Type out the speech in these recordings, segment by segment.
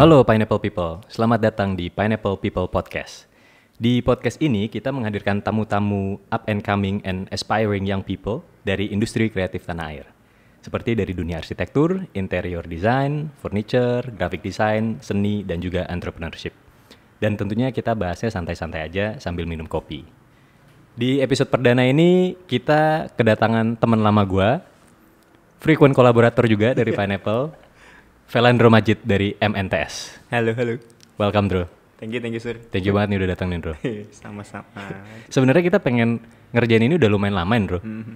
Halo Pineapple People, selamat datang di Pineapple People Podcast. Di podcast ini kita menghadirkan tamu-tamu up and coming and aspiring young people dari industri kreatif tanah air. Seperti dari dunia arsitektur, interior design, furniture, graphic design, seni, dan juga entrepreneurship. Dan tentunya kita bahasnya santai-santai aja sambil minum kopi. Di episode perdana ini kita kedatangan teman lama gue, frequent collaborator juga dari Pineapple, Velandro Majid dari MNTS. Halo, halo. Welcome, Bro. Thank you, thank you, Sir. Thank you banget nih udah datang nih, Bro. Iya, sama-sama. Sebenarnya kita pengen ngerjain ini udah lumayan lama, Bro. Mm uh, eh,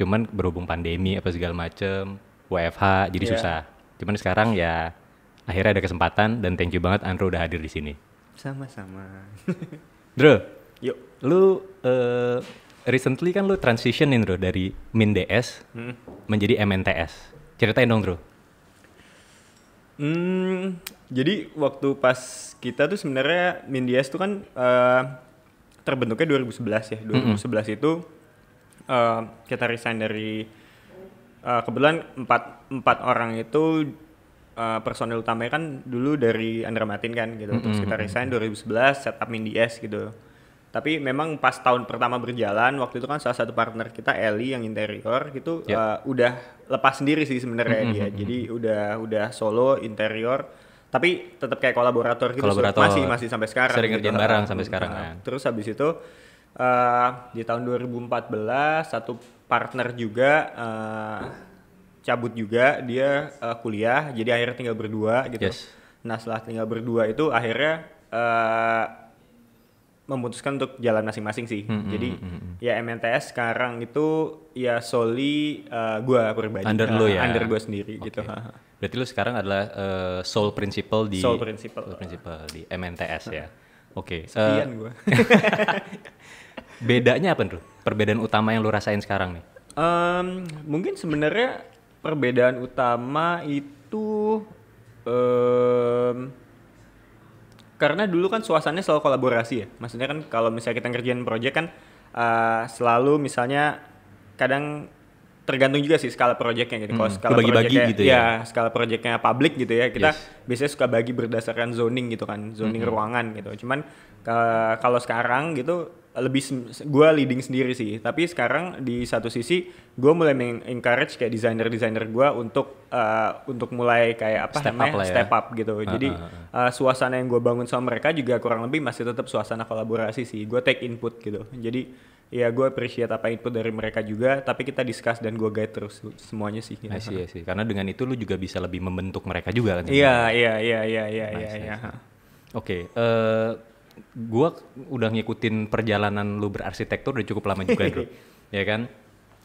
cuman berhubung pandemi apa segala macem, WFH jadi yeah. susah. Cuman sekarang ya akhirnya ada kesempatan dan thank you banget Andro udah hadir di sini. Sama-sama. Bro, yuk. Lu uh, recently kan lu transitionin, Bro, dari MIN DS -hmm. menjadi MNTS. Ceritain dong, Bro Hmm, jadi waktu pas kita tuh sebenarnya Mindias tuh kan uh, terbentuknya 2011 ya. 2011 mm -hmm. itu uh, kita resign dari uh, kebetulan empat empat orang itu uh, personil utamanya kan dulu dari Andra Matin kan gitu. Mm -hmm. Terus kita resign 2011 setup Mindias gitu tapi memang pas tahun pertama berjalan waktu itu kan salah satu partner kita Eli yang interior itu yeah. Ya. uh, udah lepas sendiri sih sebenarnya mm-hmm. dia mm-hmm, jadi mm-hmm. udah udah solo interior tapi tetap kayak kolaborator gitu kolaborator masih masih sampai sekarang sering gitu. bareng sampai mm-hmm. sekarang nah, kan. terus habis itu uh, di tahun 2014 satu partner juga uh, cabut juga dia uh, kuliah jadi akhirnya tinggal berdua gitu yes. nah setelah tinggal berdua itu akhirnya uh, memutuskan untuk jalan masing-masing sih. -hmm. Jadi -hmm. ya MNTS sekarang itu ya soli uh, eh, gue pribadi. Under uh, nah, lo ya? Under gue sendiri okay. gitu. Berarti lo sekarang adalah uh, sole principal di... Sole principal. Sole principal di MNTS ya? Oke. Okay. Eh, Sekian uh, gue. bedanya apa tuh? Perbedaan utama yang lo rasain sekarang nih? Um, mungkin sebenarnya perbedaan utama itu... Um, karena dulu kan suasananya selalu kolaborasi ya. Maksudnya kan kalau misalnya kita ngerjain proyek kan uh, selalu misalnya kadang tergantung juga sih skala proyeknya gitu. Hmm, kalau skala bagi -bagi gitu ya, ya, skala proyeknya publik gitu ya. Kita yes. biasanya suka bagi berdasarkan zoning gitu kan, zoning hmm. ruangan gitu. Cuman uh, kalau sekarang gitu lebih gue leading sendiri sih tapi sekarang di satu sisi gue mulai encourage kayak desainer desainer gue untuk uh, untuk mulai kayak apa step namanya up ya. step up gitu uh, jadi uh, uh. Uh, suasana yang gue bangun sama mereka juga kurang lebih masih tetap suasana kolaborasi sih gue take input gitu jadi ya gue appreciate apa input dari mereka juga tapi kita discuss dan gue guide terus semuanya sih gitu. sih sih karena dengan itu lu juga bisa lebih membentuk mereka juga kan iya iya iya iya iya iya oke eh, gue udah ngikutin perjalanan lu berarsitektur udah cukup lama juga bro ya kan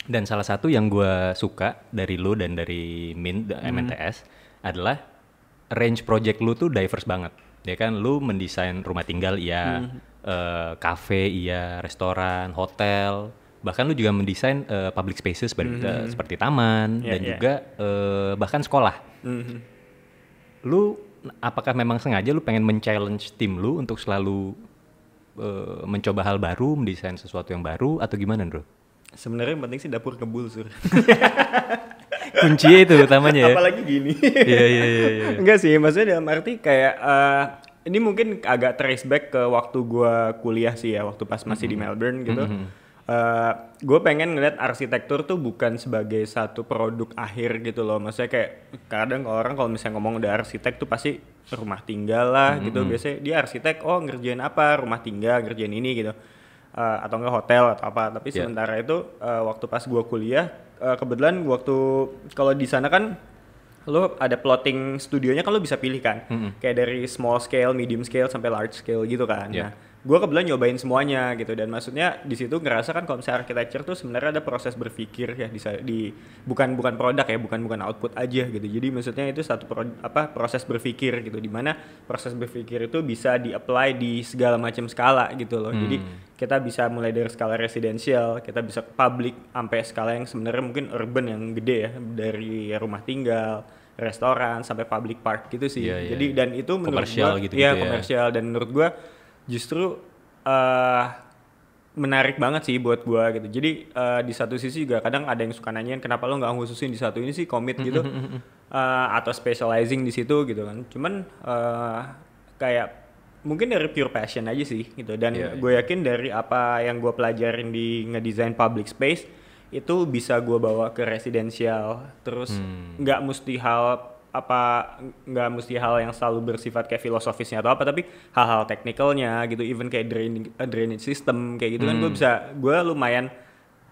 dan salah satu yang gue suka dari lu dan dari Min eh, hmm. MNTS adalah range project lu tuh diverse banget ya kan lu mendesain rumah tinggal iya hmm. uh, cafe iya restoran hotel bahkan lu juga mendesain uh, public spaces seperti, hmm. seperti taman yeah, dan yeah. juga uh, bahkan sekolah hmm. lu apakah memang sengaja lu pengen men-challenge tim lu untuk selalu uh, mencoba hal baru, mendesain sesuatu yang baru atau gimana, Bro? Sebenarnya yang penting sih dapur kebul, Sur. Kunci itu utamanya ya. Apalagi gini. Iya, iya, iya. iya. Enggak sih, maksudnya dalam arti kayak uh, ini mungkin agak trace back ke waktu gua kuliah sih ya, waktu pas masih mm -hmm. di mm-hmm. Melbourne gitu. Mm -hmm uh, eh, gue pengen ngeliat arsitektur tuh bukan sebagai satu produk akhir gitu loh maksudnya kayak kadang orang kalau misalnya ngomong udah arsitek tuh pasti rumah tinggal lah mm-hmm. gitu biasanya dia arsitek oh ngerjain apa rumah tinggal ngerjain ini gitu uh, atau enggak hotel atau apa tapi yeah. sementara itu uh, waktu pas gue kuliah uh, kebetulan waktu kalau di sana kan lo ada plotting studionya kan lo bisa pilih kan mm-hmm. kayak dari small scale medium scale sampai large scale gitu kan yeah. nah gue kebetulan nyobain semuanya gitu dan maksudnya di situ ngerasa kan kalau misalnya architecture tuh sebenarnya ada proses berpikir ya di, di bukan bukan produk ya bukan bukan output aja gitu jadi maksudnya itu satu pro, apa proses berpikir gitu di mana proses berpikir itu bisa di apply di segala macam skala gitu loh hmm. jadi kita bisa mulai dari skala residensial kita bisa public sampai skala yang sebenarnya mungkin urban yang gede ya dari rumah tinggal restoran sampai public park gitu sih yeah, yeah, jadi dan itu menurut gue iya gitu, ya, ya komersial dan menurut gue justru uh, menarik banget sih buat gua gitu. Jadi uh, di satu sisi juga kadang ada yang suka nanyain kenapa lo nggak khususin di satu ini sih komit gitu uh, atau specializing di situ gitu kan. Cuman uh, kayak mungkin dari pure passion aja sih gitu dan yeah, iya. gue yakin dari apa yang gue pelajarin di ngedesain public space itu bisa gue bawa ke residensial terus hmm. nggak hmm. mesti hal apa nggak mesti hal yang selalu bersifat kayak filosofisnya atau apa tapi hal-hal teknikalnya gitu even kayak drainage, drainage system kayak gitu kan, hmm. kan gue bisa gue lumayan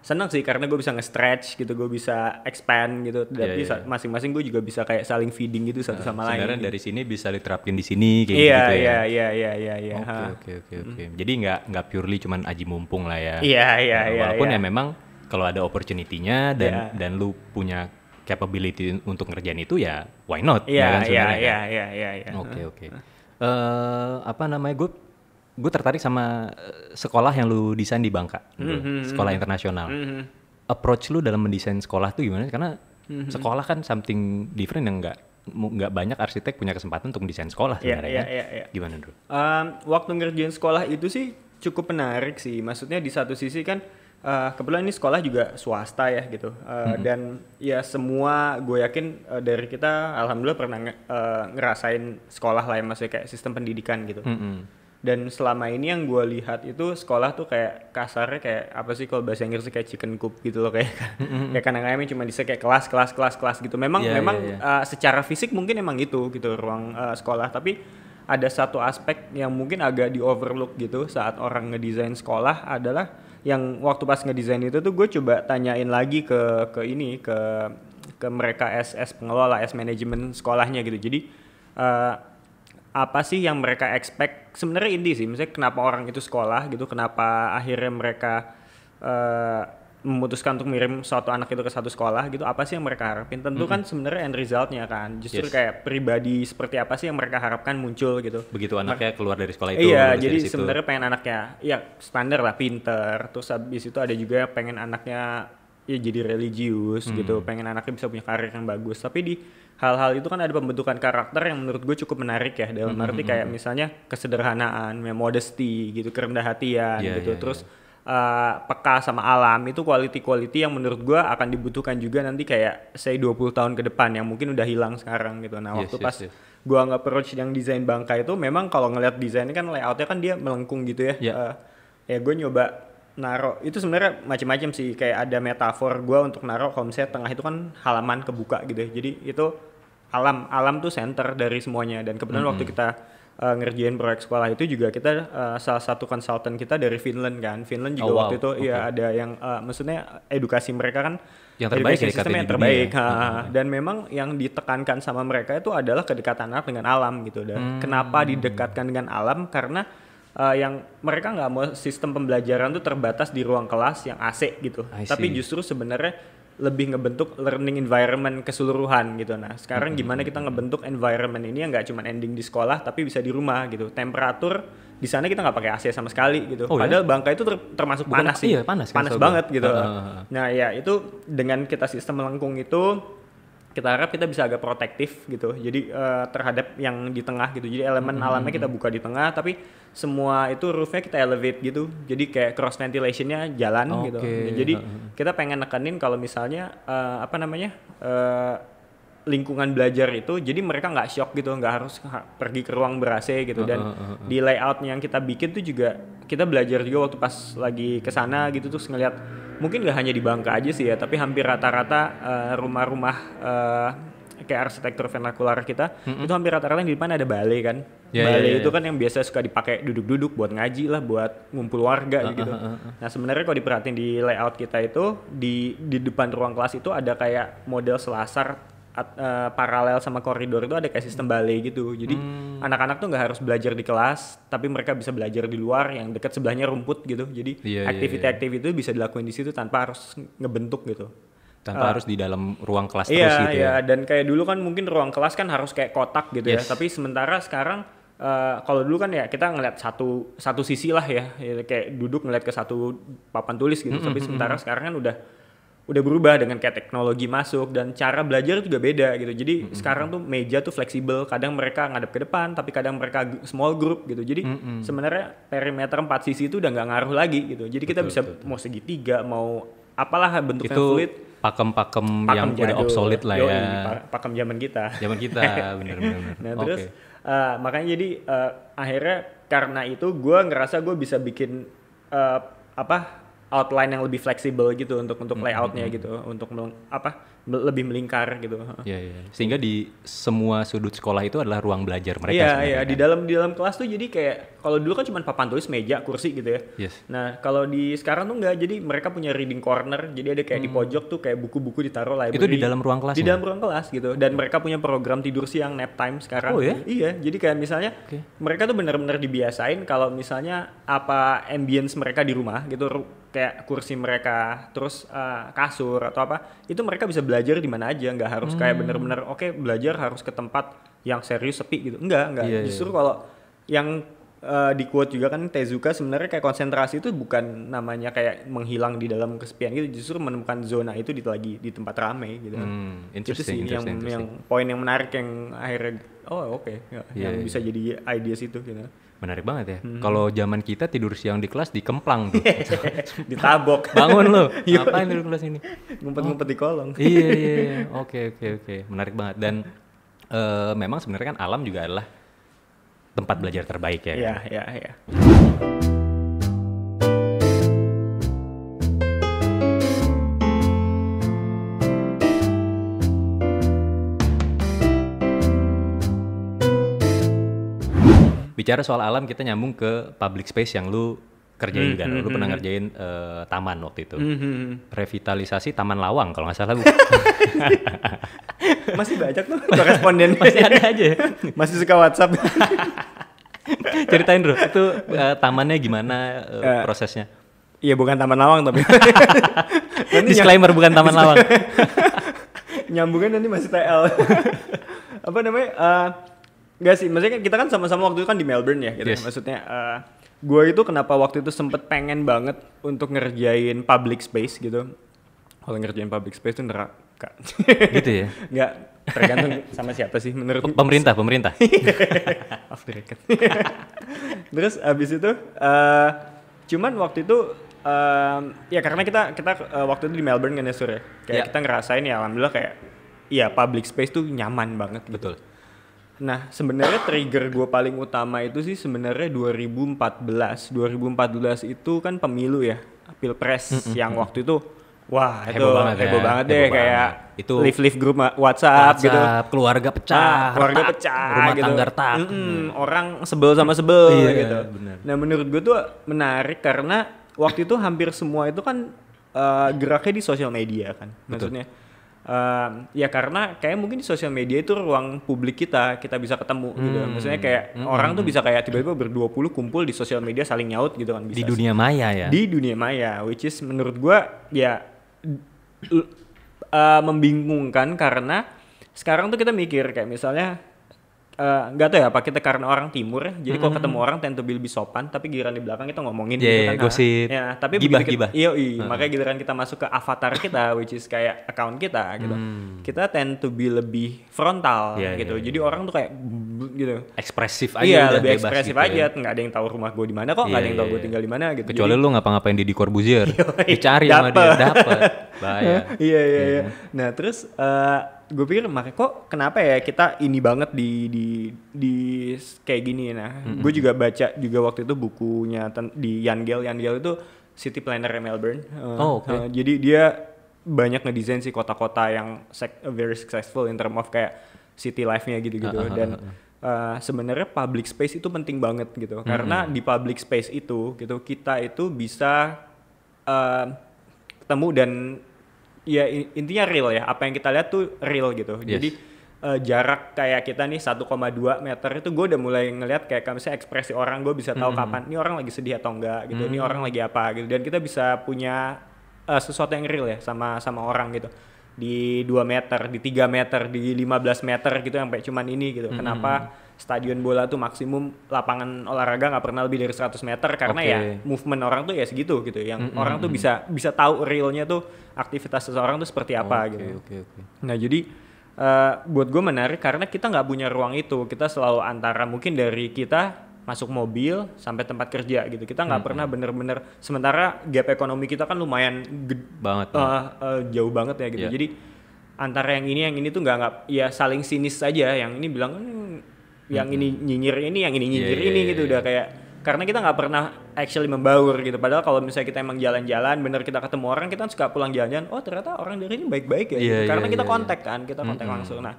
senang sih karena gue bisa nge-stretch gitu gue bisa expand gitu tapi yeah, yeah. masing-masing gue juga bisa kayak saling feeding gitu satu nah, sama lain sebenarnya gitu. dari sini bisa diterapin di sini kayak yeah, gitu ya iya iya iya iya, iya oke oke oke jadi nggak nggak purely cuman aji mumpung lah ya iya yeah, iya yeah, iya nah, walaupun yeah. ya memang kalau ada opportunity-nya dan yeah. dan lu punya capability untuk ngerjain itu ya why not? Ya iya ya ya ya ya Oke oke. Eh, apa namanya gue gue tertarik sama eh, sekolah yang lu desain di Bangka, mm -hmm. sekolah internasional. Mm -hmm. Approach lu dalam mendesain sekolah tuh gimana? Karena mm -hmm. sekolah kan something different yang enggak nggak banyak arsitek punya kesempatan untuk desain sekolah iya, sebenarnya yeah, yeah, yeah, yeah. gimana dulu? Um, waktu ngerjain sekolah itu sih cukup menarik sih maksudnya di satu sisi kan uh, kebetulan ini sekolah juga swasta ya gitu uh, mm-hmm. dan ya semua gue yakin uh, dari kita alhamdulillah pernah nge- uh, ngerasain sekolah lah ya maksudnya kayak sistem pendidikan gitu mm-hmm. dan selama ini yang gue lihat itu sekolah tuh kayak kasarnya kayak apa sih kalau bahasa Inggris kayak chicken coop gitu loh kayak mm-hmm. kayak kandang ayamnya cuma bisa kayak kelas kelas kelas kelas gitu memang yeah, memang yeah, yeah. Uh, secara fisik mungkin emang gitu gitu ruang uh, sekolah tapi ada satu aspek yang mungkin agak di overlook gitu saat orang ngedesain sekolah adalah yang waktu pas ngedesain itu tuh gue coba tanyain lagi ke ke ini ke ke mereka SS pengelola, S manajemen sekolahnya gitu. Jadi uh, apa sih yang mereka expect? Sebenarnya ini sih, misalnya kenapa orang itu sekolah gitu, kenapa akhirnya mereka uh, memutuskan untuk mirim suatu anak itu ke satu sekolah gitu apa sih yang mereka harapin tentu mm -hmm. kan sebenarnya end resultnya kan justru yes. kayak pribadi seperti apa sih yang mereka harapkan muncul gitu begitu nah, anaknya Mer keluar dari sekolah itu iya jadi sebenarnya pengen anaknya ya standar lah pinter terus habis itu ada juga pengen anaknya ya jadi religius hmm. gitu pengen anaknya bisa punya karir yang bagus tapi di hal-hal itu kan ada pembentukan karakter yang menurut gue cukup menarik ya dalam hmm, arti kayak misalnya kesederhanaan ya modesty gitu kerendah hatian yeah, gitu yeah, terus yeah uh, peka sama alam itu quality-quality yang menurut gua akan dibutuhkan juga nanti kayak saya 20 tahun ke depan yang mungkin udah hilang sekarang gitu. Nah waktu yes, pas yes. gue nggak approach yang desain bangka itu memang kalau ngeliat desainnya kan layoutnya kan dia melengkung gitu ya. Yeah. Uh, ya, eh, ya gue nyoba naro itu sebenarnya macam-macam sih kayak ada metafor gua untuk naro kalau tengah itu kan halaman kebuka gitu ya. Jadi itu alam alam tuh center dari semuanya dan kebetulan mm -hmm. waktu kita uh, ngerjain proyek sekolah itu juga kita uh, salah satu konsultan kita dari Finland kan. Finland juga oh, wow. waktu itu okay. ya ada yang uh, maksudnya edukasi mereka kan yang terbaik ya, sistem yang terbaik. Ya. Ha, Dan memang yang ditekankan sama mereka itu adalah kedekatan anak dengan alam gitu. Dan hmm. kenapa didekatkan dengan alam? Karena uh, yang mereka nggak mau sistem pembelajaran itu terbatas di ruang kelas yang AC gitu. Tapi justru sebenarnya lebih ngebentuk learning environment keseluruhan gitu. Nah, sekarang hmm. gimana kita ngebentuk environment ini yang nggak cuma ending di sekolah tapi bisa di rumah gitu. Temperatur di sana kita nggak pakai AC sama sekali gitu. Oh, iya? Padahal ya? Bangka itu ter termasuk Bukan, panas sih. Iya, panas. Panas banget gitu. uh. Nah, ya itu dengan kita sistem melengkung itu kita harap kita bisa agak protektif gitu. Jadi uh, terhadap yang di tengah gitu. Jadi elemen hmm. alamnya kita buka di tengah tapi semua itu roofnya kita elevate gitu. Jadi kayak cross ventilationnya jalan okay. gitu. Jadi kita pengen nekenin kalau misalnya uh, apa namanya? Uh, lingkungan belajar itu jadi mereka nggak shock gitu nggak harus pergi ke ruang ber gitu dan uh, uh, uh, uh. di layout yang kita bikin tuh juga kita belajar juga waktu pas lagi ke sana gitu terus ngeliat mungkin nggak hanya di Bangka aja sih ya tapi hampir rata-rata uh, rumah-rumah uh, kayak arsitektur vernakular kita mm-hmm. itu hampir rata-rata yang di depan ada balai kan yeah, ya, balai yeah, yeah, itu ya. kan yang biasa suka dipakai duduk-duduk buat ngaji lah buat ngumpul warga uh, gitu uh, uh, uh. nah sebenarnya kalau diperhatiin di layout kita itu di di depan ruang kelas itu ada kayak model selasar at, uh, paralel sama koridor itu ada kayak sistem balai gitu. Jadi hmm. anak-anak hmm. tuh nggak harus belajar di kelas, tapi mereka bisa belajar di luar yang dekat sebelahnya rumput gitu. Jadi iya, iya, aktivitas-aktivitas yeah, yeah, yeah. itu bisa dilakuin di situ tanpa harus ngebentuk gitu. Tanpa uh, harus di dalam ruang kelas iya, terus gitu iya. ya. dan kayak dulu kan mungkin ruang kelas kan harus kayak kotak gitu ya. yes. ya. Tapi sementara sekarang Uh, kalau dulu kan ya kita ngeliat satu satu sisi lah ya, ya kayak duduk ngeliat ke satu papan tulis gitu. Mm -hmm. Tapi sementara sekarang kan udah udah berubah dengan kayak teknologi masuk dan cara belajar juga beda gitu. Jadi mm -hmm. sekarang tuh meja tuh fleksibel, kadang mereka ngadep ke depan, tapi kadang mereka small group gitu. Jadi mm -hmm. sebenarnya perimeter empat sisi itu udah nggak ngaruh lagi gitu. Jadi betul, kita bisa betul, mau segitiga, mau apalah bentuk itu fluid. Pakem-pakem yang jadul, udah obsolete lah ya. Pakem zaman kita. Zaman kita, benar-benar. nah okay. uh, eh, makanya jadi uh, akhirnya karena itu gue ngerasa gue bisa bikin uh, apa outline yang lebih fleksibel gitu untuk untuk hmm, layoutnya mm-hmm. gitu untuk meleng, apa lebih melingkar gitu yeah, yeah. sehingga di semua sudut sekolah itu adalah ruang belajar mereka iya yeah, iya yeah. Kan? di dalam di dalam kelas tuh jadi kayak kalau dulu kan cuma papan tulis meja kursi gitu ya yes. nah kalau di sekarang tuh nggak jadi mereka punya reading corner jadi ada kayak hmm. di pojok tuh kayak buku-buku ditaruh library itu di dalam ruang kelas di ya? dalam ruang kelas gitu dan mereka punya program tidur siang nap time sekarang oh ya iya jadi kayak misalnya okay. mereka tuh benar-benar dibiasain kalau misalnya apa ambience mereka di rumah gitu kayak kursi mereka terus uh, kasur atau apa itu mereka bisa belajar di mana aja nggak harus hmm. kayak bener-bener oke okay, belajar harus ke tempat yang serius sepi gitu enggak enggak yeah, iya, justru yeah. kalau yang uh, di quote juga kan Tezuka sebenarnya kayak konsentrasi itu bukan namanya kayak menghilang di dalam kesepian gitu justru menemukan zona itu di lagi di tempat ramai gitu hmm, itu sih yang yang poin yang menarik yang akhirnya oh oke okay, ya, iya, yeah, yang yeah. bisa iya. jadi ideas itu gitu Menarik banget ya. Hmm. Kalau zaman kita tidur siang di kelas dikemplang tuh. Ditabok. Bangun lo. Ngapain tidur kelas ini? Ngumpet-ngumpet oh. di kolong. Oh. iya iya. iya. Oke oke oke. Menarik banget dan uh, memang sebenarnya kan alam juga adalah tempat belajar terbaik ya. Iya iya iya. bicara soal alam kita nyambung ke public space yang lu kerjain mm, kan, hmm, lu pernah hmm. ngerjain uh, taman waktu itu, mm, hmm revitalisasi taman lawang kalau nggak salah lu Masih banyak tuh koresponden. Masih ada aja. Masih suka WhatsApp. Ceritain bro, itu uh, tamannya gimana uh, uh, prosesnya? Iya bukan taman lawang tapi. Disclaimer bukan taman lawang. nyambungnya nanti masih TL. Apa namanya? Uh, Gak sih, maksudnya kita kan sama-sama waktu itu kan di Melbourne ya gitu. Yes. Maksudnya uh, eh, gue itu kenapa waktu itu sempet pengen banget untuk ngerjain public space gitu. Kalau ngerjain public space itu neraka. Gitu ya? Gak tergantung sama siapa sih menurut pemerintah pemerintah. Off the record. Terus abis itu uh, cuman waktu itu um, ya karena kita kita uh, waktu itu di Melbourne kan ya Sur ya. Kayak yeah. kita ngerasain ya alhamdulillah kayak ya public space tuh nyaman banget gitu. Betul Nah, sebenarnya trigger gue paling utama itu sih sebenarnya 2014. 2014 itu kan pemilu ya, pilpres mm -hmm. yang waktu itu wah heboh itu banget heboh ya. banget deh heboh kayak banget. itu live live grup WhatsApp, WhatsApp gitu keluarga ah, pecah nah, keluarga retak, pecah rumah gitu. tangga retak mm hmm. orang sebel sama sebel iya, gitu. Bener. Nah, menurut gue tuh menarik karena waktu itu hampir semua itu kan uh, geraknya di sosial media kan. Betul. Maksudnya Um, ya karena kayak mungkin di sosial media itu ruang publik kita, kita bisa ketemu gitu. hmm. gitu. Maksudnya kayak hmm. orang tuh bisa kayak tiba-tiba hmm. berdua-puluh kumpul di sosial media saling nyaut gitu kan bisa. Di dunia maya ya. Di dunia maya which is menurut gua ya uh, membingungkan karena sekarang tuh kita mikir kayak misalnya Eh, nggak uh, tahu ya apa kita karena orang timur ya jadi mm -hmm. kalau ketemu orang tentu to lebih sopan tapi giliran di belakang kita ngomongin yeah, gitu iya, kan gosip ya tapi gibah gibah iya hmm. makanya giliran kita masuk ke avatar kita which is kayak account kita gitu hmm. kita tentu be lebih frontal yeah, iya, gitu yeah, jadi yeah. orang tuh kayak gitu ekspresif aja iya lebih ekspresif gitu ya. aja ya. nggak ada yang tahu rumah gue di mana kok nggak yeah, ada yang tahu gue iya, tinggal di mana gitu kecuali jadi, lu ngapa-ngapain di Corbuzier dicari sama dia dapat bahaya iya iya iya nah terus uh, gue pikir makanya kok kenapa ya kita ini banget di di di kayak gini nah mm-hmm. gue juga baca juga waktu itu bukunya di Yan Yandel Yan itu city planner Melbourne uh, oh, okay. uh, eh, jadi dia banyak ngedesain sih kota-kota yang very successful in term of kayak city life-nya gitu-gitu uh, huh dan uh, sebenarnya public space itu penting banget gitu mm-hmm. karena di public space itu gitu kita itu bisa uh, ketemu dan ya intinya real ya apa yang kita lihat tuh real gitu yes. jadi uh, jarak kayak kita nih 1,2 meter itu gue udah mulai ngelihat kayak misalnya ekspresi orang gue bisa tahu mm -hmm. kapan ini orang lagi sedih atau enggak gitu mm -hmm. ini mm-hmm. orang lagi apa gitu dan kita bisa punya uh, sesuatu yang real ya sama sama orang gitu di 2 meter di 3 meter di 15 meter gitu sampai cuman ini gitu mm -hmm. kenapa mm-hmm stadion bola tuh maksimum lapangan olahraga nggak pernah lebih dari 100 meter karena okay. ya movement orang tuh ya segitu gitu yang mm -hmm. orang tuh bisa bisa tahu realnya tuh aktivitas seseorang tuh seperti apa okay, gitu. Okay, okay. Nah jadi uh, buat gue menarik karena kita nggak punya ruang itu kita selalu antara mungkin dari kita masuk mobil sampai tempat kerja gitu kita nggak hmm. pernah bener-bener sementara gap ekonomi kita kan lumayan banget uh, uh, jauh banget ya gitu yeah. jadi antara yang ini yang ini tuh nggak nggak ya saling sinis saja yang ini bilang hmm, yang hmm. ini nyinyir ini yang ini nyinyir yeah, ini yeah, gitu yeah. udah kayak karena kita nggak pernah actually membaur gitu padahal kalau misalnya kita emang jalan-jalan bener kita ketemu orang kita kan suka pulang jalan-jalan oh ternyata orang dari ini baik-baik ya yeah, gitu. Iya, karena yeah, kita yeah, iya. kontak yeah. kan kita kontak mm -hmm. langsung nah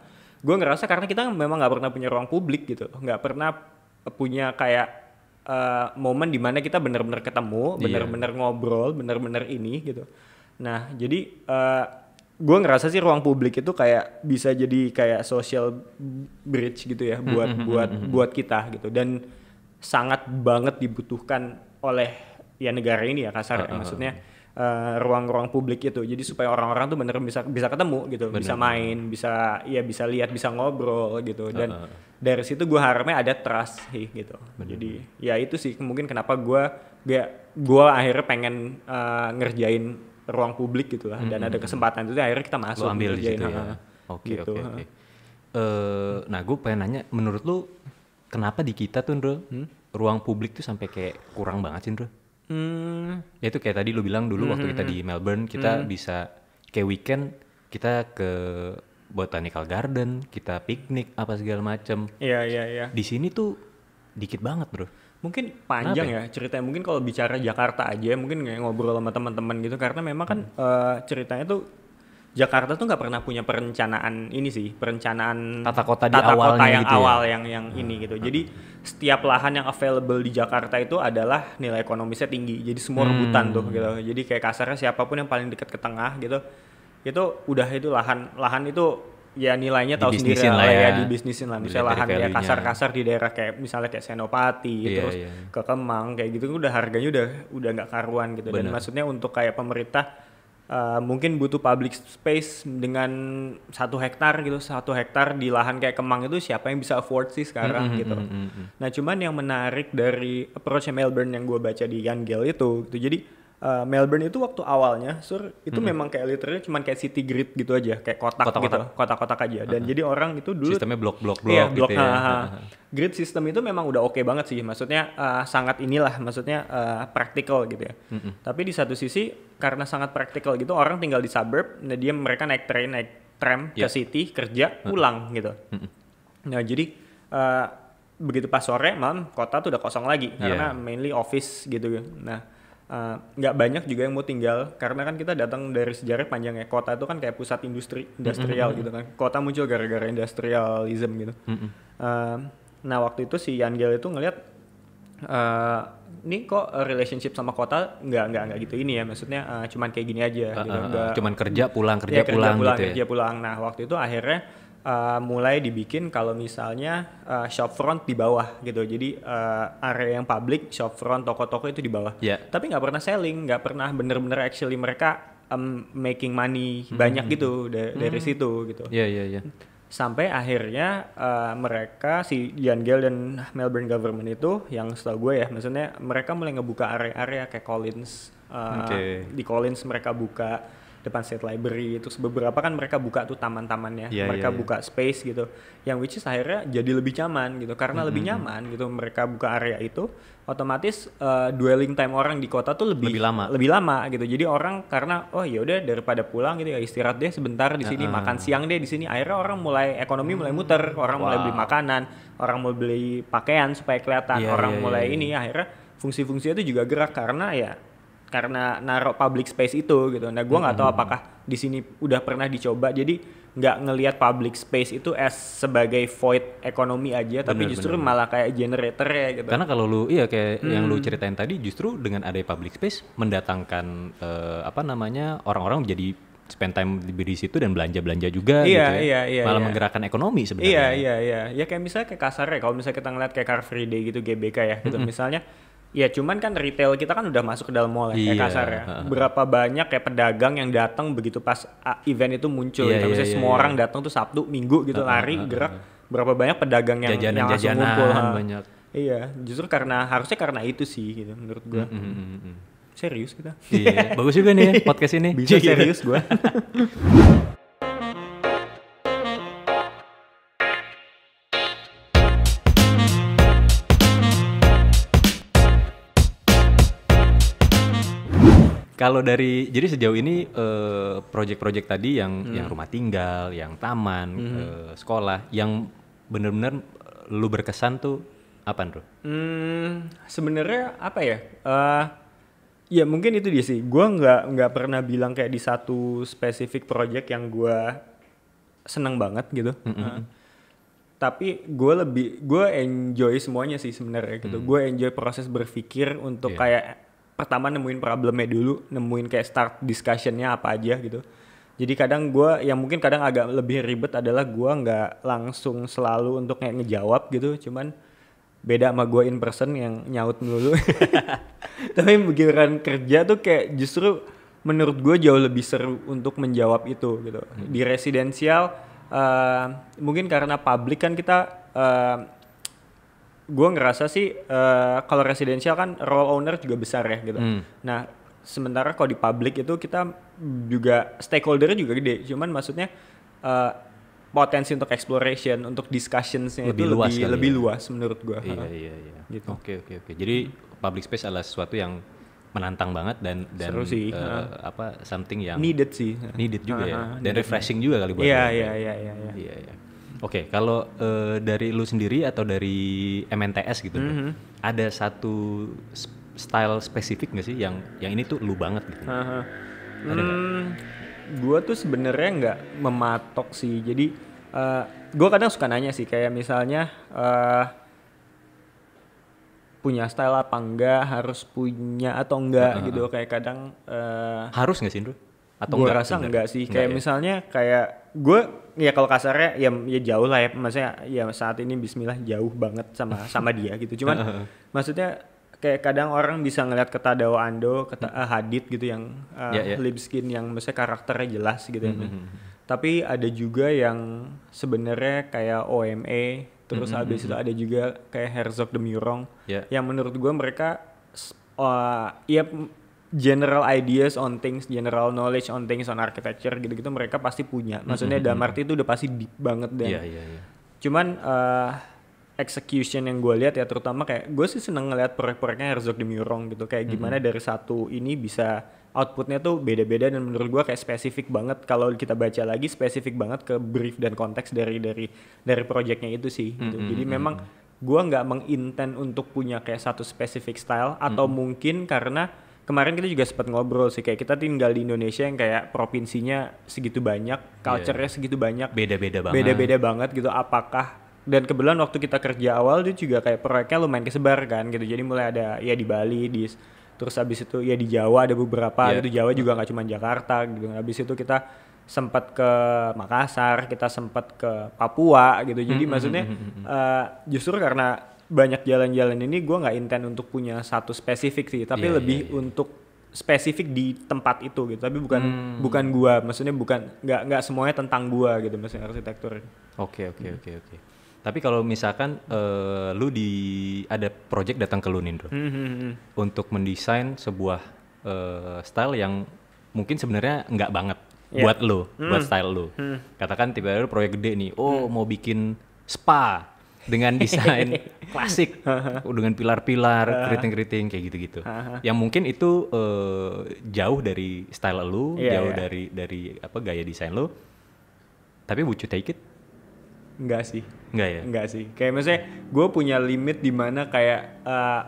gue ngerasa karena kita memang nggak pernah punya ruang publik gitu nggak pernah punya kayak uh, momen dimana kita bener-bener ketemu, iya. bener-bener yeah. ngobrol, bener-bener ini gitu. Nah, jadi uh, gue ngerasa sih ruang publik itu kayak bisa jadi kayak social bridge gitu ya hmm, buat hmm, hmm, buat buat kita gitu dan sangat banget dibutuhkan oleh ya negara ini ya kasar uh ya, ah, -huh. Ah, maksudnya ah, eh, ruang-ruang uh, publik itu jadi supaya orang-orang tuh bener bisa bisa ketemu gitu bener. bisa main bisa ya bisa lihat bisa ngobrol gitu dan uh -huh. dari situ gue harapnya ada trust sih gitu bener. jadi ya itu sih mungkin kenapa gue gue akhirnya pengen uh, ngerjain ruang publik gitu lah. Dan hmm. ada kesempatan itu akhirnya kita masuk. Lu ambil di situ ya. Oke, gitu, oke, oke. Eh, nah gue pengen nanya, menurut lu kenapa di kita tuh Ndro, hmm? ruang publik tuh sampai kayak kurang banget sih Ndro? Hmm. Ya itu kayak tadi lu bilang dulu hmm. waktu kita hmm, di hmm, hmm. Melbourne, kita hmm. bisa kayak weekend kita ke botanical garden, kita piknik apa segala macem. Iya, yeah, iya, yeah, iya. Yeah. Di sini tuh dikit banget bro mungkin panjang Kenapa? Ya? ya ceritanya mungkin kalau bicara Jakarta aja mungkin kayak ngobrol sama teman-teman gitu karena memang kan hmm. uh, ceritanya tuh Jakarta tuh nggak pernah punya perencanaan ini sih perencanaan tata kota di tata kota yang gitu ya? awal ya? yang yang hmm. ini gitu hmm. jadi setiap lahan yang available di Jakarta itu adalah nilai ekonomisnya tinggi jadi semua hmm. rebutan tuh gitu jadi kayak kasarnya siapapun yang paling dekat ke tengah gitu itu udah itu lahan lahan itu ya nilainya tahu sendiri lah ya, ya bisnisin lah misalnya lahan ya kasar-kasar di daerah kayak misalnya kayak Senopati yeah, terus yeah. ke Kemang kayak gitu udah harganya udah udah nggak karuan gitu Bener. dan maksudnya untuk kayak pemerintah uh, mungkin butuh public space dengan satu hektar gitu satu hektar di lahan kayak Kemang itu siapa yang bisa afford sih sekarang mm -hmm, gitu mm -hmm. nah cuman yang menarik dari approach Melbourne yang gue baca di Yangel itu gitu jadi uh, Melbourne itu waktu awalnya sur itu hmm. memang kayak literally cuman kayak city grid gitu aja kayak kotak, kotak gitu kotak-kotak aja dan uh-huh. jadi orang itu dulu sistemnya blok-blok iya, gitu blok iya, blok, gitu ya uh-huh. grid sistem itu memang udah oke okay banget sih maksudnya uh, sangat inilah maksudnya uh, eh, praktikal gitu ya uh-huh. tapi di satu sisi karena sangat praktikal gitu orang tinggal di suburb nah dia mereka naik train naik tram yeah. ke iya. city kerja pulang uh-huh. gitu uh-huh. nah jadi uh, begitu pas sore malam kota tuh udah kosong lagi yeah. karena iya. mainly office gitu kan. nah Eh, nggak uh, banyak juga yang mau tinggal karena kan kita datang dari sejarah panjangnya kota itu kan kayak pusat industri industrial mm -hmm. gitu kan kota muncul gara-gara industrialism gitu mm -hmm. uh, nah waktu itu si Yangel itu ngelihat uh, eh, ini kok relationship sama kota nggak nggak nggak gitu ini ya maksudnya uh, cuman kayak gini aja uh, gitu. uh, cuman kerja pulang kerja ya, pulang kerja pulang gitu ya? kerja ya? pulang nah waktu itu akhirnya uh, mulai dibikin kalau misalnya uh, eh, shop front di bawah gitu. Jadi uh, area yang publik, shop front, toko-toko itu di bawah. Yeah. Tapi nggak pernah selling, nggak pernah bener-bener actually mereka um, making money hmm. banyak gitu da hmm. dari situ gitu. ya yeah, ya yeah, ya Yeah. Sampai akhirnya uh, mereka si Jan Gale dan Melbourne Government itu yang setahu gue ya, maksudnya mereka mulai ngebuka area-area kayak Collins. Uh, okay. Di Collins mereka buka depan state library itu beberapa kan mereka buka tuh taman-tamannya yeah, mereka yeah, iya. buka space gitu yang which is akhirnya jadi lebih nyaman gitu karena mm-hmm. lebih nyaman gitu mereka buka area itu otomatis uh, dwelling time orang di kota tuh lebih lebih lama lebih lama gitu jadi orang karena oh ya udah daripada pulang gitu ya istirahat deh sebentar di sini uh-huh. makan siang deh di sini akhirnya orang mulai ekonomi mulai hmm. muter orang wow. mulai beli makanan orang mau beli pakaian supaya kelihatan yeah, orang yeah, iya, mulai yeah, ini akhirnya fungsi fungsi itu juga gerak karena ya karena narok public space itu gitu. Nah, gua nggak tahu hmm. apakah di sini udah pernah dicoba. Jadi nggak ngelihat public space itu as sebagai void ekonomi aja, bener, tapi justru bener. malah kayak generator ya gitu. Karena kalau lu iya kayak hmm. yang lu ceritain tadi, justru dengan ada public space mendatangkan uh, apa namanya orang-orang jadi spend time lebih di situ dan belanja belanja juga iya, gitu ya. Iya, iya, malah iya. menggerakkan ekonomi sebenarnya. Iya iya iya. Ya kayak misalnya kayak kasar ya. Kalau misalnya kita ngeliat kayak Car Free Day gitu GBK ya, gitu mm -hmm. misalnya Ya cuman kan retail kita kan udah masuk ke dalam mall ya, yeah. Iya, kasar ya. Berapa banyak kayak pedagang yang datang begitu pas event itu muncul. Yeah, iya, ya. Misalnya yeah, semua yeah, orang datang tuh Sabtu, Minggu gitu uh, lari, uh, gerak. Berapa banyak pedagang yang, jajanan, yang langsung jajanan, Jajanan Banyak. Iya, justru karena harusnya karena itu sih gitu menurut gue. Mm -hmm. Serius kita. Iya, bagus juga nih ya, podcast ini. Bisa iya. serius gue. Kalau dari jadi sejauh ini proyek eh, proyek-proyek tadi yang hmm. yang rumah tinggal, yang taman, hmm. uh, sekolah, yang benar-benar eh, lu berkesan tuh apa, Andro? Hmm, sebenarnya apa ya? Uh, ya mungkin itu dia sih. Gua nggak nggak pernah bilang kayak di satu spesifik proyek yang gua seneng banget gitu. Mm -hmm. uh, tapi gue lebih gue enjoy semuanya sih sebenarnya gitu hmm. gue enjoy proses berpikir untuk yeah. kayak pertama nemuin problemnya dulu, nemuin kayak start discussionnya apa aja gitu. Jadi kadang gue yang mungkin kadang agak lebih ribet adalah gue nggak langsung selalu untuk kayak ngejawab gitu, cuman beda sama gue in person yang nyaut melulu. Tapi begiran kerja tuh kayak justru menurut gue jauh lebih seru untuk menjawab itu gitu. Hmm. Di residensial uh, mungkin karena publik kan kita uh, gue ngerasa sih uh, kalau residensial kan role owner juga besar ya gitu. Hmm. Nah sementara kalau di publik itu kita juga stakeholder juga gede. Cuman maksudnya uh, potensi untuk exploration, untuk discussionsnya lebih luas lebih, lebih ya. luas menurut gue. Iya iya iya. Gitu. Oke oke oke. Jadi public space adalah sesuatu yang menantang banget dan dan Seru sih, uh, uh, apa something yang needed sih needed juga uh, uh, ya dan refreshing juga kali buat iya iya iya iya, iya. iya, iya. Oke, okay, kalau uh, dari lu sendiri atau dari MNTS gitu, ya, mm -hmm. Deh, ada satu style spesifik gak sih yang yang ini tuh lu banget gitu? Uh -huh. Hmm, gue tuh sebenarnya nggak mematok sih. Jadi uh, eh, gue kadang suka nanya sih kayak misalnya uh, punya style apa enggak, harus punya atau enggak uh -huh. gitu. Kayak kadang uh, harus nggak sih, Indro? Atau gue rasa enggak, enggak sih. Enggak kayak ya? misalnya kayak gue ya kalau kasarnya ya, ya jauh lah ya maksudnya ya saat ini Bismillah jauh banget sama sama dia gitu cuman maksudnya kayak kadang orang bisa ngelihat kata Dao Ando kata uh, hmm. eh, Hadid gitu yang uh, eh, yeah, yeah. skin yang maksudnya karakternya jelas gitu mm -hmm. ya tapi ada juga yang sebenarnya kayak OME terus mm -hmm. habis itu ada juga kayak Herzog de Murong yeah. yang menurut gue mereka uh, ya general ideas on things, general knowledge on things on architecture gitu-gitu mereka pasti punya. Maksudnya mm -hmm. damarti itu udah pasti deep banget dan. Yeah, yeah, yeah. Cuman uh, execution yang gue lihat ya terutama kayak gue sih seneng ngeliat proyek-proyeknya Herzog di murong gitu kayak mm -hmm. gimana dari satu ini bisa outputnya tuh beda-beda dan menurut gue kayak spesifik banget kalau kita baca lagi spesifik banget ke brief dan konteks dari dari dari proyeknya itu sih gitu. mm -hmm. jadi memang gue nggak menginten untuk punya kayak satu spesifik style atau mm -hmm. mungkin karena kemarin kita juga sempat ngobrol sih kayak kita tinggal di Indonesia yang kayak provinsinya segitu banyak, iya. culture-nya segitu banyak, beda-beda banget. Beda-beda banget gitu apakah dan kebetulan waktu kita kerja awal itu juga kayak proyeknya lumayan kesebar kan gitu. Jadi mulai ada ya di Bali, di terus habis itu ya di Jawa ada beberapa, yeah. itu Jawa juga nggak cuma Jakarta gitu. Habis itu kita sempat ke Makassar, kita sempat ke Papua gitu. Jadi mm -hmm. maksudnya uh, justru karena banyak jalan-jalan ini gue nggak intent untuk punya satu spesifik sih tapi yeah, iya, lebih yeah, yeah. untuk spesifik di tempat itu gitu tapi bukan hmm. bukan gue maksudnya bukan nggak nggak semuanya tentang gue gitu maksudnya arsitektur oke oke oke oke tapi kalau misalkan uh, lu di ada project datang ke lu nindo hmm, hmm, hmm. untuk mendesain sebuah uh, style yang mungkin sebenarnya nggak banget yeah. buat lu hmm. buat style lu hmm. katakan tiba-tiba proyek gede nih oh hmm. mau bikin spa dengan desain klasik dengan pilar-pilar keriting-keriting kayak gitu-gitu yang mungkin itu uh, jauh dari style lu yeah, jauh yeah. dari dari apa gaya desain lu tapi would you take it Enggak sih Enggak ya Enggak sih kayak maksudnya gue punya limit di mana kayak uh, eh,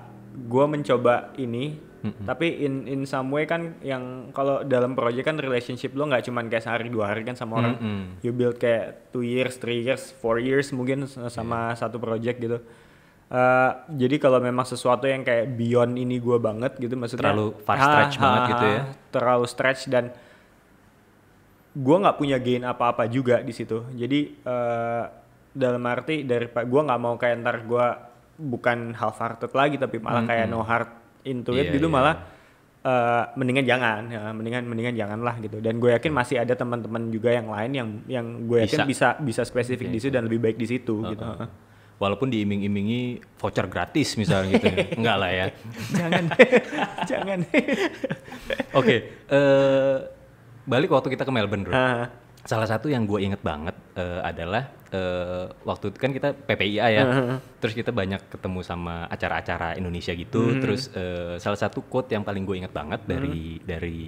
gue mencoba ini tapi in in some way kan yang kalau dalam proyek kan relationship lo nggak cuman kayak sehari dua hari kan sama orang. Mm-hmm. You build kayak two years, three years, four years mungkin sama yeah. satu project gitu. Uh, jadi kalau memang sesuatu yang kayak beyond ini gue banget gitu maksudnya terlalu far stretch ha, banget gitu ya terlalu stretch dan gue nggak punya gain apa-apa juga di situ jadi uh, dalam arti dari gue nggak mau kayak ntar gue bukan half hearted lagi tapi malah mm -hmm. kayak no heart into it yeah, gitu yeah. malah uh, mendingan jangan ya, mendingan mendingan lah gitu dan gue yakin masih ada teman-teman juga yang lain yang yang gue yakin bisa bisa, bisa spesifik okay. di situ dan lebih baik di situ uh -uh. gitu walaupun diiming-imingi voucher gratis misalnya gitu ya. enggak lah ya jangan jangan oke okay, uh, eh, balik waktu kita ke Melbourne dulu. uh -huh. salah satu yang gue inget banget uh, adalah uh, waktu itu kan kita PPIA ya, uh-huh. terus kita banyak ketemu sama acara-acara Indonesia gitu, hmm. terus uh, salah satu quote yang paling gue ingat banget hmm. dari dari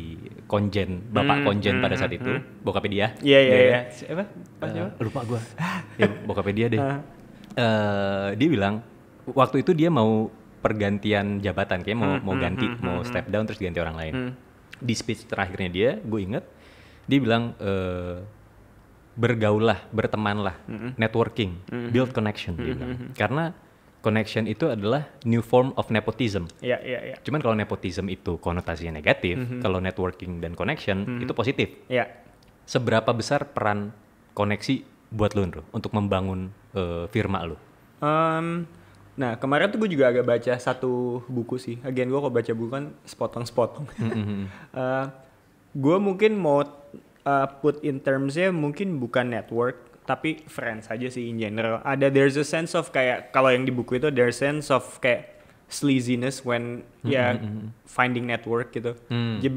konjen bapak hmm. konjen hmm. pada saat itu, hmm. Bokapedia. Iya iya iya. Siapa? Uh, lupa gue. Ah. ya, Bokapedia deh. Uh. Uh, dia bilang waktu itu dia mau pergantian jabatan, kayak mau hmm, mau hmm, ganti, hmm, mau hmm, step hmm. down terus ganti orang lain. Hmm. Di speech terakhirnya dia, gue inget dia bilang. Uh, berteman lah, mm-hmm. networking, mm-hmm. build connection. Mm-hmm. Gitu. Karena connection itu adalah new form of nepotism. Iya, yeah, iya, yeah, iya. Yeah. Cuman kalau nepotism itu konotasinya negatif, mm-hmm. kalau networking dan connection mm-hmm. itu positif. Iya. Yeah. Seberapa besar peran koneksi buat lo, Andrew, untuk membangun uh, firma lo? Um, Nah kemarin tuh gue juga agak baca satu buku sih. Agen gue kok baca bukan kan sepotong-sepotong. Mm -hmm. uh, eh, gue mungkin mau uh, put in terms ya mungkin bukan network tapi friends aja sih in general. Ada there's a sense of kayak kalau yang di buku itu there's sense of kayak sleaziness when mm-hmm. ya hmm, hmm, hmm. finding network gitu. Mm. Jadi,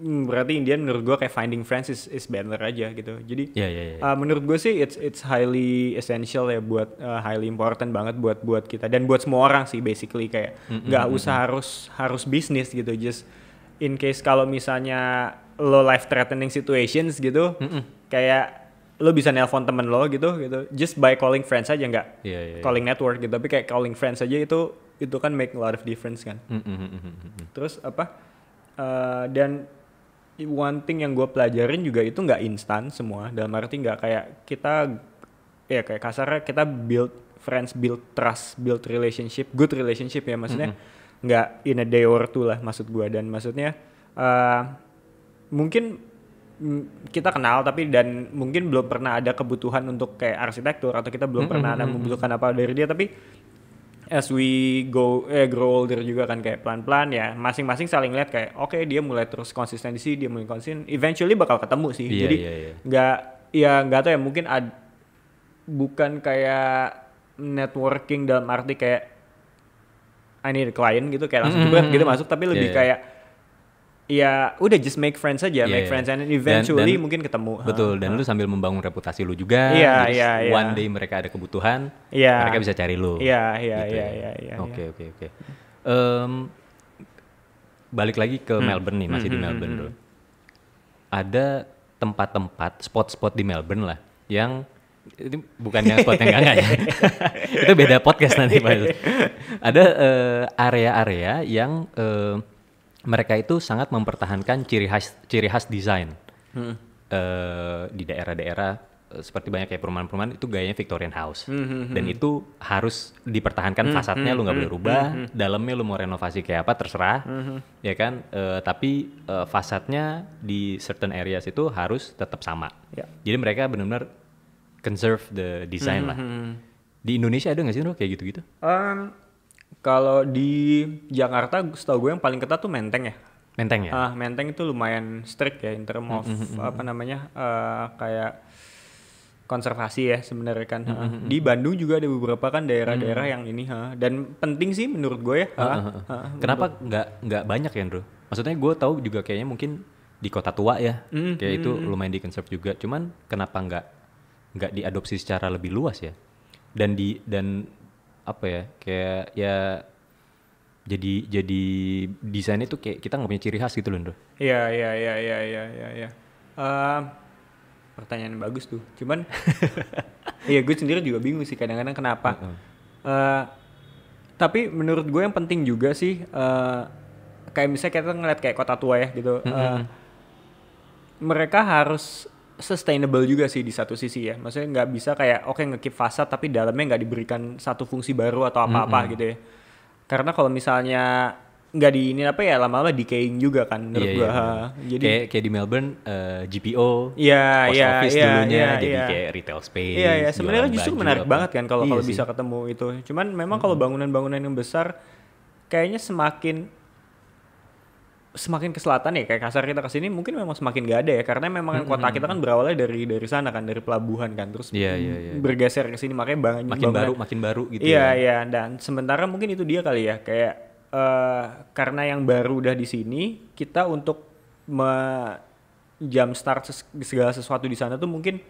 mm, berarti Indian menurut gue kayak finding friends is, is better aja gitu. Jadi yeah, yeah, yeah. Uh, menurut gue sih it's it's highly essential ya buat uh, highly important banget buat buat kita dan buat semua orang sih basically kayak nggak mm-hmm. usah harus harus bisnis gitu just in case kalau misalnya lo life threatening situations gitu mm -mm. kayak lo bisa nelpon temen lo gitu gitu just by calling friends aja nggak yeah, yeah, yeah. calling network gitu tapi kayak calling friends aja itu itu kan make a lot of difference kan mm -hmm. terus apa uh, dan one thing yang gue pelajarin juga itu nggak instan semua dalam arti nggak kayak kita ya kayak kasarnya kita build friends build trust build relationship good relationship ya maksudnya mm -hmm nggak in a day or two lah maksud gua dan maksudnya uh, mungkin mm, kita kenal tapi dan mungkin belum pernah ada kebutuhan untuk kayak arsitektur atau kita belum hmm, pernah hmm, ada hmm, membutuhkan apa dari dia tapi as we go eh, grow older juga kan kayak pelan-pelan ya masing-masing saling lihat kayak oke okay, dia mulai terus konsisten di sini dia mulai konsisten eventually bakal ketemu sih yeah, jadi iya, iya. nggak yeah, yeah. ya nggak tahu ya mungkin ad, bukan kayak networking dalam arti kayak I need a client gitu kayak langsung mm -hmm. gitu masuk tapi lebih yeah, kayak ya udah just make friends aja, yeah, make friends and eventually dan, dan, mungkin ketemu. Betul, dan lu sambil membangun reputasi lu juga. Iya, iya, iya. One day mereka ada kebutuhan, yeah. mereka bisa cari lu. Iya, iya, gitu iya, ya. iya, iya, Oke, iya. oke, oke. balik lagi ke hmm. Melbourne nih, masih hmm, di hmm, Melbourne hmm, hmm, Ada tempat-tempat, spot-spot di Melbourne lah yang ini yang spot yang enggak ya. itu beda podcast nanti Pak. Ada uh, area-area yang uh, mereka itu sangat mempertahankan ciri khas ciri khas desain. Hmm. Uh, di daerah-daerah seperti banyak kayak perumahan-perumahan itu gayanya Victorian house mm -hmm. dan hmm. itu harus dipertahankan -hmm. fasadnya hmm, lu nggak hmm, boleh rubah mm -hmm. dalamnya lu mau renovasi kayak apa terserah -hmm. ya kan uh, tapi uh, fasadnya di certain areas itu harus tetap sama yeah. jadi mereka benar-benar conserve the design mm -hmm. lah. Hmm, hmm. Di Indonesia ada nggak sih Bro, kayak gitu-gitu? Um, kalau di Jakarta, setahu gue yang paling ketat tuh Menteng ya. Menteng ya. Ah, Menteng itu lumayan strict ya in term of mm -hmm. apa namanya uh, kayak konservasi ya sebenarnya kan. Mm -hmm. Di Bandung juga ada beberapa kan daerah-daerah mm -hmm. yang ini ha. Dan penting sih menurut gue ya. Ha, uh -huh. ha, Kenapa nggak nggak banyak ya, Andrew? Maksudnya gue tahu juga kayaknya mungkin di kota tua ya, mm -hmm. kayak itu lumayan di conserve juga. Cuman kenapa nggak nggak diadopsi secara lebih luas ya dan di dan apa ya kayak ya jadi jadi desainnya tuh kayak kita nggak punya ciri khas gitu loh Indro. Iya iya iya iya iya iya. Ya. Uh, pertanyaan bagus tuh. Cuman iya gue sendiri juga bingung sih kadang-kadang kenapa. Mm -hmm. uh, tapi menurut gue yang penting juga sih uh, kayak misalnya kita ngeliat kayak kota tua ya gitu. Mm -hmm. uh, mereka harus sustainable juga sih di satu sisi ya. Maksudnya nggak bisa kayak oke okay, ngekip fasad tapi dalamnya nggak diberikan satu fungsi baru atau apa-apa mm -hmm. gitu ya. Karena kalau misalnya nggak di ini apa ya lama-lama decaying juga kan menurut yeah, iya, gua. Yeah. Jadi kayak kayak di Melbourne uh, eh, GPO, yeah, post yeah, office yeah, dulunya yeah, jadi yeah. kayak retail space. Iya yeah, yeah. sebenarnya justru menarik apa. banget kan kalau yeah, kalau bisa ketemu itu. Cuman memang mm -hmm. kalau bangunan-bangunan yang besar kayaknya semakin semakin ke selatan ya kayak kasar kita ke sini mungkin memang semakin gak ada ya karena memang mm kota kita kan berawalnya dari dari sana kan dari pelabuhan kan terus yeah, yeah, yeah. bergeser ke sini makanya banyak makin bangunan. baru makin baru gitu iya, ya iya yeah, iya dan sementara mungkin itu dia kali ya kayak uh, karena yang baru udah di sini kita untuk me jam start segala sesuatu di sana tuh mungkin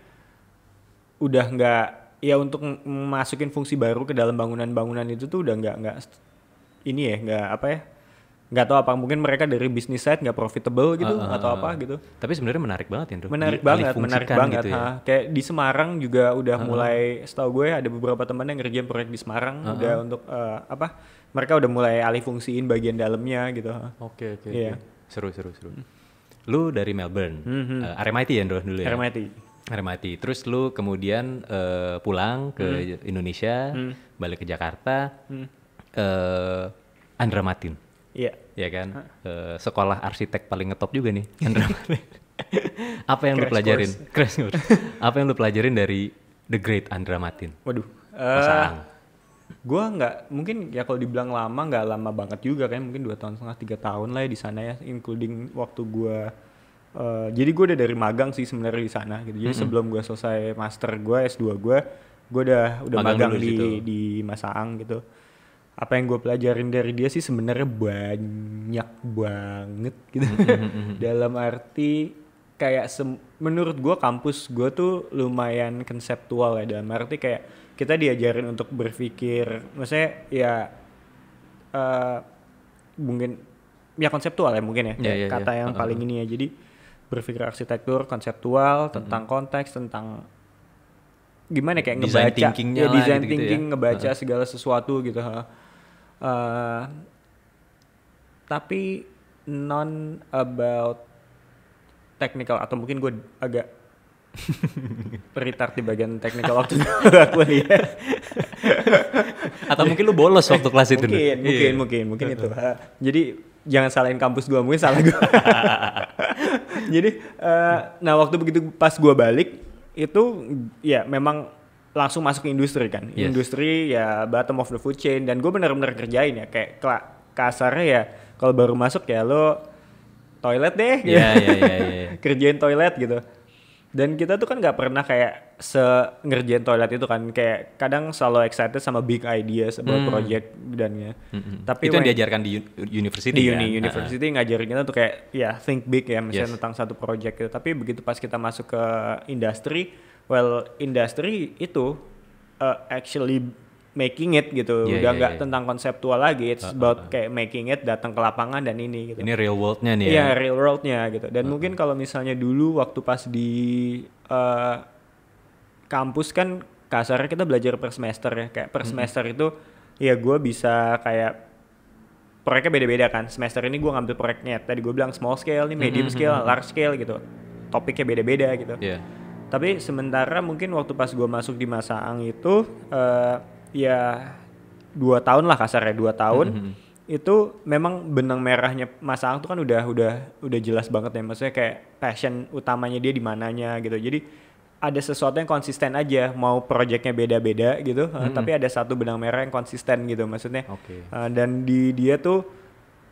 udah nggak ya untuk masukin fungsi baru ke dalam bangunan-bangunan itu tuh udah nggak nggak ini ya nggak apa ya nggak tahu apa mungkin mereka dari bisnis side nggak profitable gitu uh, uh, atau apa gitu tapi sebenarnya menarik banget ya menarik banget menarik gitu banget ya. kayak di Semarang juga udah uh, mulai setahu gue ada beberapa teman yang ngerjain proyek di Semarang uh, udah untuk uh, apa mereka udah mulai alih fungsiin bagian dalamnya gitu oke okay, oke okay, iya. yeah. okay. seru seru seru lu dari Melbourne mm hmm. Uh, eh, RMIT ya dulu ya RMIT RMIT terus lu kemudian uh, pulang ke hmm. Indonesia hmm. balik ke Jakarta hmm. uh, Andra Martin Iya. Iya kan? Uh, sekolah arsitek paling ngetop juga nih. apa yang Crash lu pelajarin? Course. Crash course. apa yang lu pelajarin dari The Great Andra Martin? Waduh. Uh, Gua nggak mungkin ya kalau dibilang lama nggak lama banget juga kan mungkin dua tahun setengah tiga tahun lah ya di sana ya including waktu gue uh, jadi gue udah dari magang sih sebenarnya di sana gitu jadi mm -hmm. sebelum gue selesai master gue S2 gue gue udah udah magang, magang di situ. di Masang gitu apa yang gue pelajarin dari dia sih sebenarnya banyak banget gitu mm-hmm, mm-hmm, mm-hmm. dalam arti kayak menurut gue kampus gue tuh lumayan konseptual ya dalam arti kayak kita diajarin untuk berpikir maksudnya ya uh, mungkin ya konseptual ya mungkin ya, yeah, yeah, iya, kata yeah. yang uh -huh. paling uh-huh. ini ya jadi berpikir arsitektur konseptual tentang mm -hmm. konteks tentang gimana kayak design ngebaca ya design gitu -gitu thinking ya. ngebaca uh -huh. segala sesuatu gitu uh, tapi non about technical atau mungkin gue agak retard di bagian technical waktu aku ya atau mungkin lu bolos waktu kelas itu mungkin dulu. mungkin iya. mungkin mungkin itu uh, jadi jangan salahin kampus gue mungkin salah gue jadi uh, nah waktu begitu pas gue balik itu ya memang langsung masuk ke industri kan yes. industri ya bottom of the food chain dan gue bener-bener kerjain ya kayak kasarnya ya kalau baru masuk ya lo toilet deh gitu. yeah, yeah, yeah, yeah. kerjain toilet gitu dan kita tuh kan nggak pernah kayak se ngerjain toilet itu kan kayak kadang selalu excited sama big ideas about hmm. project dan ya hmm, hmm. tapi itu yang diajarkan di university di kan? uni ya? university uh-huh. ngajarin kita tuh kayak ya think big ya misalnya yes. tentang satu project gitu tapi begitu pas kita masuk ke industri well industry itu uh, actually making it gitu yeah, udah iya, nggak yeah, yeah. tentang konseptual lagi it's uh, uh about uh, uh. kayak making it datang ke lapangan dan ini gitu ini real worldnya nih yeah, ya iya, real worldnya gitu dan uh, uh, mungkin kalau misalnya dulu waktu pas di uh, kampus kan kasarnya kita belajar per semester ya kayak per mm-hmm. semester hmm. itu ya gue bisa kayak proyeknya beda-beda kan semester ini gue ngambil proyeknya tadi gue bilang small scale nih medium mm-hmm, scale mm-hmm, large scale gitu topiknya beda-beda gitu yeah tapi sementara mungkin waktu pas gue masuk di masa ang itu uh, ya dua tahun lah kasarnya dua tahun mm -hmm. itu memang benang merahnya masa ang tuh kan udah udah udah jelas banget ya maksudnya kayak passion utamanya dia di mananya gitu jadi ada sesuatu yang konsisten aja mau proyeknya beda-beda gitu eh, hmm, hmm. tapi ada satu benang merah yang konsisten gitu maksudnya okay. uh, eh, dan di dia tuh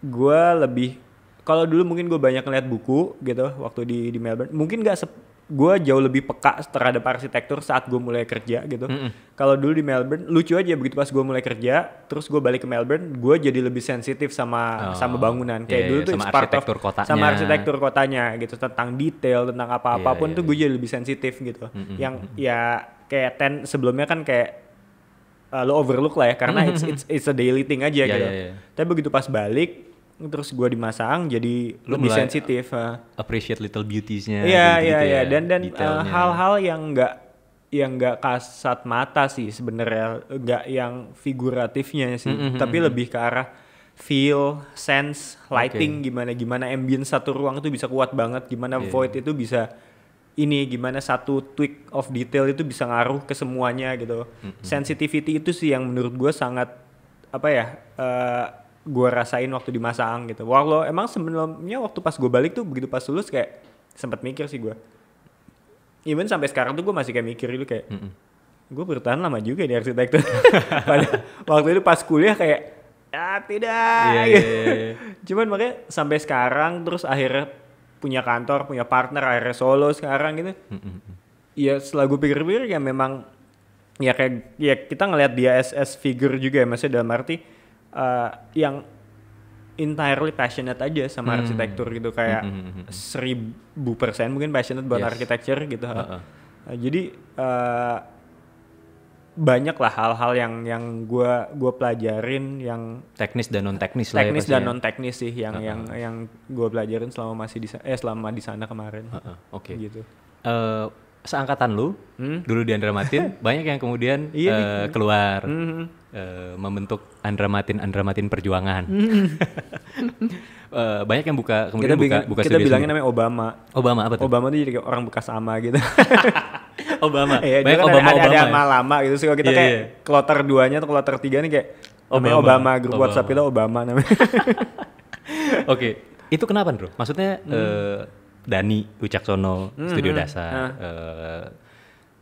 gue lebih kalau dulu mungkin gue banyak ngeliat buku gitu waktu di di Melbourne mungkin gak se gue jauh lebih peka terhadap arsitektur saat gue mulai kerja gitu. Mm -hmm. Kalau dulu di Melbourne lucu aja begitu pas gue mulai kerja, terus gue balik ke Melbourne, gue jadi lebih sensitif sama oh, sama bangunan. Kayak yeah, dulu iya, tuh sama arsitektur of, kotanya. Sama arsitektur kotanya gitu tentang detail tentang apa apapun yeah, yeah, tuh gue iya. jadi lebih sensitif gitu. Mm -hmm. Yang ya kayak ten sebelumnya kan kayak uh, lo overlook lah ya karena it's it's it's a daily thing aja yeah, gitu. Yeah, yeah. Tapi begitu pas balik terus gue dimasang jadi Lu lebih sensitif uh, appreciate little beautiesnya iya iya ya, iya dan dan eh, hal-hal uh, yang nggak yang nggak kasat mata sih sebenarnya nggak yang figuratifnya sih mm -hmm, tapi mm-hmm. lebih ke arah feel sense lighting okay. gimana gimana ambience satu ruang itu bisa kuat banget gimana yeah. void itu bisa ini gimana satu tweak of detail itu bisa ngaruh ke semuanya gitu mm -hmm. sensitivity itu sih yang menurut gue sangat apa ya uh, gue rasain waktu di masa ang gitu. Walau emang sebelumnya waktu pas gue balik tuh begitu pas lulus kayak sempat mikir sih gue. Even sampai sekarang tuh gue masih kayak mikir itu kayak mm -mm. gue bertahan lama juga di arsitektur. Padahal waktu itu pas kuliah kayak ah tidak. Yeah, gitu. yeah, yeah. Cuman makanya sampai sekarang terus akhirnya punya kantor, punya partner, akhirnya solo sekarang gitu. Mm -mm. Ya setelah gue pikir-pikir ya memang ya kayak ya kita ngelihat dia as, figure juga ya maksudnya dalam arti uh, yang entirely passionate aja sama hmm. arsitektur gitu kayak hmm. hmm, hmm, hmm seribu persen mungkin passionate buat yes. arsitektur gitu uh -uh. Uh, jadi uh, eh, banyak lah hal-hal yang yang gue gue pelajarin yang teknis dan non ya teknis lah teknis ya dan non teknis sih yang uh -uh. yang yang gue pelajarin selama masih di eh selama di sana kemarin uh -uh. oke okay. gitu uh, seangkatan lu hmm? dulu di Andra Martin banyak yang kemudian iya uh, keluar mm -hmm. uh, membentuk Andra Martin Andra Martin perjuangan mm -hmm. uh, banyak yang buka kemudian kita buka buka kita bilangnya namanya Obama Obama apa tuh Obama tuh jadi orang bekas sama gitu Obama ya, banyak kan Obama ada, ada, Obama ada ya? lama gitu sih kalau kita yeah, kayak yeah. kloter duanya atau kloter tiga nih kayak Obama, Obama grup Obama. WhatsApp itu Obama namanya oke okay. itu kenapa bro maksudnya hmm. uh, Dani Ucaksono hmm Studio hmm, Dasar uh. Uh,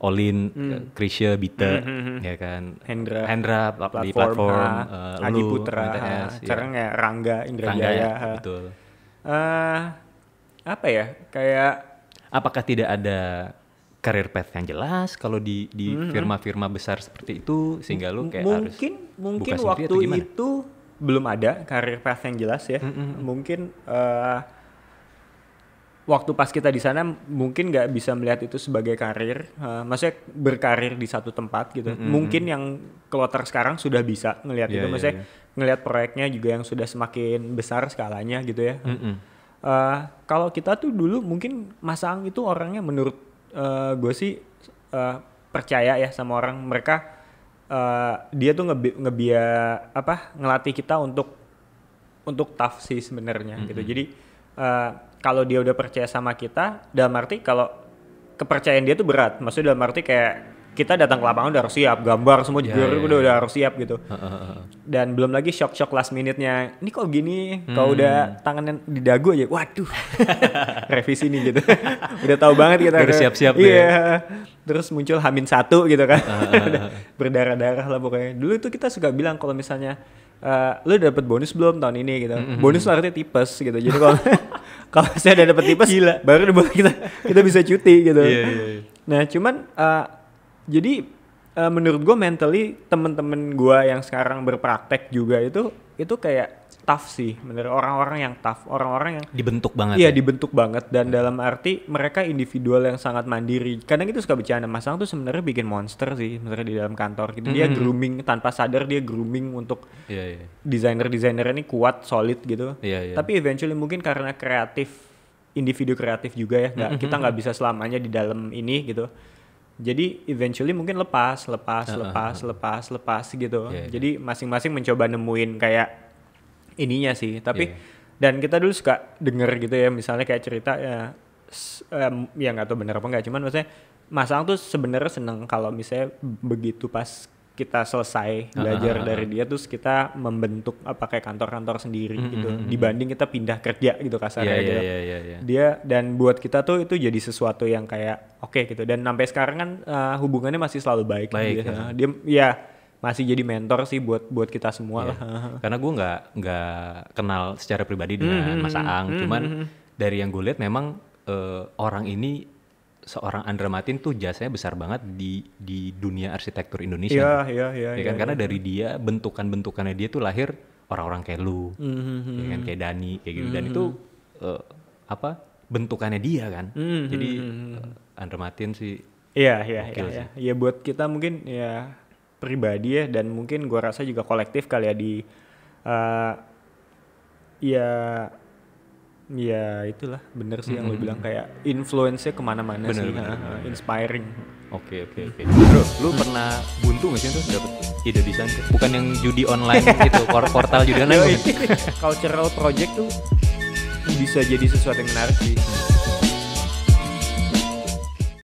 Olin mm. Eh, Krisya Bita hmm, hmm ya kan Hendra Hendra platform, di platform uh, Adi Putra MTS, ya. sekarang ya. Rangga Indra Rangga, Jaya ya, betul uh, apa ya kayak apakah tidak ada karir path yang jelas kalau di di mm-hmm. firma-firma besar seperti itu sehingga lu kayak mungkin, harus mungkin mungkin waktu itu belum ada karir path yang jelas ya mm-hmm. mungkin uh, waktu pas kita di sana mungkin nggak bisa melihat itu sebagai karir, uh, maksudnya berkarir di satu tempat gitu. Mm -hmm. Mungkin yang kloter sekarang sudah bisa melihat yeah, itu, iya, maksudnya yeah, yeah. ngelihat proyeknya juga yang sudah semakin besar skalanya gitu ya. Mm -hmm. uh, kalau kita tuh dulu mungkin Masang itu orangnya menurut uh, eh, gue sih uh, percaya ya sama orang mereka uh, dia tuh ngebi ngebia apa ngelatih kita untuk untuk tough sih sebenarnya mm -hmm. gitu. Jadi uh, kalau dia udah percaya sama kita dalam arti kalau kepercayaan dia tuh berat maksudnya dalam arti kayak kita datang ke lapangan udah harus siap gambar semua ya, juga ya, yeah, udah udah ya. harus siap gitu dan belum lagi shock shock last minute nya ini kok gini hmm. kalau udah tangannya di dagu aja waduh revisi nih gitu udah tahu banget kita udah siap siap iya yeah. terus muncul hamin satu gitu kan berdarah darah lah pokoknya dulu itu kita suka bilang kalau misalnya Uh, lu dapet bonus belum tahun ini gitu. Mm -hmm. Bonus artinya tipes gitu. Jadi kalau kalau saya udah dapet tipes Gila. baru kita kita bisa cuti gitu. Yeah, yeah, yeah. Nah, cuman uh, jadi uh, menurut gue mentally temen-temen gue yang sekarang berpraktek juga itu itu kayak tough sih, menurut orang-orang yang tough, orang-orang yang dibentuk banget. Iya, ya? dibentuk banget dan hmm. dalam arti mereka individual yang sangat mandiri. Kadang itu suka bercanda, Mas Ang tuh sebenarnya bikin monster sih sebenarnya di dalam kantor gitu. Dia hmm. grooming tanpa sadar dia grooming untuk yeah, yeah. desainer-desainer ini kuat, solid gitu. Yeah, yeah. Tapi eventually mungkin karena kreatif individu kreatif juga ya, nggak hmm, kita hmm, nggak hmm. bisa selamanya di dalam ini gitu jadi eventually mungkin lepas lepas lepas uh, uh. lepas lepas gitu yeah, yeah. jadi masing-masing mencoba nemuin kayak ininya sih tapi yeah. dan kita dulu suka denger gitu ya misalnya kayak cerita ya um, ya nggak tahu bener apa nggak cuman maksudnya Mas tuh sebenarnya seneng kalau misalnya begitu pas kita selesai belajar uh, huh dari dia terus kita membentuk apa kayak kantor-kantor sendiri mm, gitu dibanding kita pindah kerja gitu kasarnya yeah, gitu. Yeah, yeah, yeah, iya. Dia dan buat kita tuh itu jadi sesuatu yang kayak oke okay, gitu dan sampai sekarang kan uh, hubungannya masih selalu baik, gitu baik gitu. Ya. Dia ya masih jadi mentor sih buat buat kita semua yeah. lah. Karena gue nggak nggak kenal secara pribadi dengan mm -hmm. Mas hmm, Aang, hmm, cuman hmm, dari yang gue lihat memang uh, orang ini seorang Andra Martin tuh jasanya besar banget di di dunia arsitektur Indonesia. Iya iya iya. Ya iya, kan ya, karena yeah. dari dia bentukan-bentukannya dia tuh lahir orang-orang kayak lu, mm -hmm. ya kan kayak Dani kayak gitu mm -hmm. dan itu uh, apa bentukannya dia kan. Mm -hmm. Jadi uh, Andra Martin sih. Iya iya iya. iya. Ya buat kita mungkin ya pribadi ya dan mungkin gue rasa juga kolektif kali ya di uh, ya ya itulah bener sih mm -hmm. yang lo mm-hmm. bilang kayak influence-nya kemana-mana sih bener, bener. Eh, inspiring oke oke oke bro lu pernah buntu gak sih tuh dapet ide desain bukan yang judi online gitu portal judi online cultural project tuh bisa jadi sesuatu yang menarik sih